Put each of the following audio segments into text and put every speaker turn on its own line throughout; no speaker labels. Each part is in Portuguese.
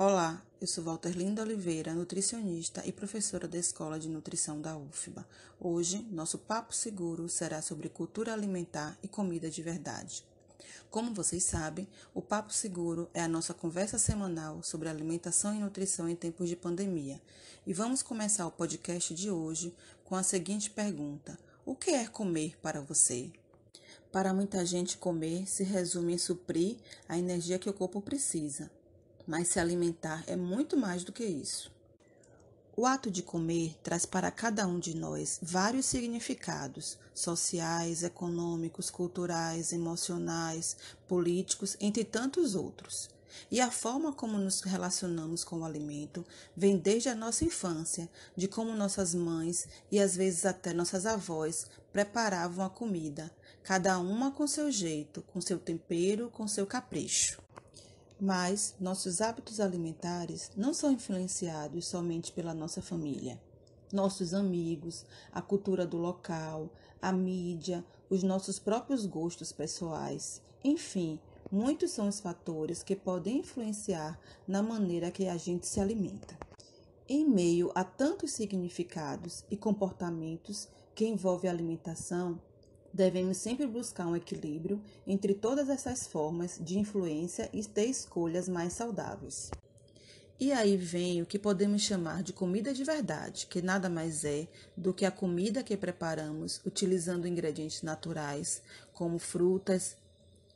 Olá, eu sou Walter Linda Oliveira, nutricionista e professora da Escola de Nutrição da UFBA. Hoje, nosso papo seguro será sobre cultura alimentar e comida de verdade. Como vocês sabem, o Papo Seguro é a nossa conversa semanal sobre alimentação e nutrição em tempos de pandemia. E vamos começar o podcast de hoje com a seguinte pergunta: O que é comer para você? Para muita gente, comer se resume em suprir a energia que o corpo precisa, mas se alimentar é muito mais do que isso. O ato de comer traz para cada um de nós vários significados sociais, econômicos, culturais, emocionais, políticos, entre tantos outros. E a forma como nos relacionamos com o alimento vem desde a nossa infância, de como nossas mães e às vezes até nossas avós preparavam a comida, cada uma com seu jeito, com seu tempero, com seu capricho. Mas nossos hábitos alimentares não são influenciados somente pela nossa família, nossos amigos, a cultura do local, a mídia, os nossos próprios gostos pessoais. Enfim, muitos são os fatores que podem influenciar na maneira que a gente se alimenta. Em meio a tantos significados e comportamentos que envolve a alimentação, Devemos sempre buscar um equilíbrio entre todas essas formas de influência e ter escolhas mais saudáveis. E aí vem o que podemos chamar de comida de verdade, que nada mais é do que a comida que preparamos utilizando ingredientes naturais, como frutas,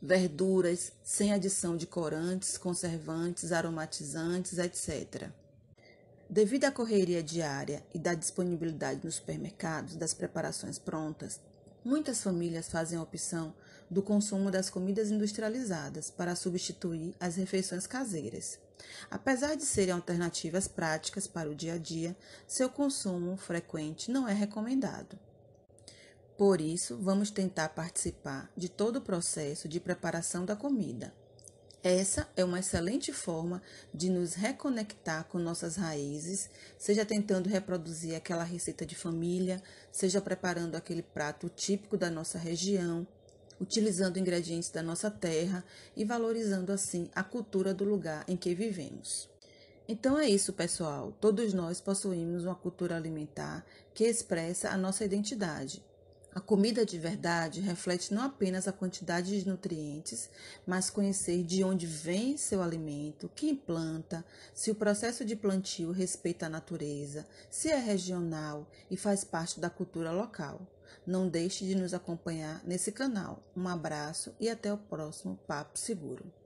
verduras, sem adição de corantes, conservantes, aromatizantes, etc. Devido à correria diária e da disponibilidade nos supermercados das preparações prontas, Muitas famílias fazem a opção do consumo das comidas industrializadas para substituir as refeições caseiras. Apesar de serem alternativas práticas para o dia a dia, seu consumo frequente não é recomendado. Por isso, vamos tentar participar de todo o processo de preparação da comida essa é uma excelente forma de nos reconectar com nossas raízes, seja tentando reproduzir aquela receita de família, seja preparando aquele prato típico da nossa região, utilizando ingredientes da nossa terra e valorizando assim a cultura do lugar em que vivemos. Então é isso, pessoal. Todos nós possuímos uma cultura alimentar que expressa a nossa identidade. A comida de verdade reflete não apenas a quantidade de nutrientes, mas conhecer de onde vem seu alimento, quem planta, se o processo de plantio respeita a natureza, se é regional e faz parte da cultura local. Não deixe de nos acompanhar nesse canal. Um abraço e até o próximo Papo Seguro.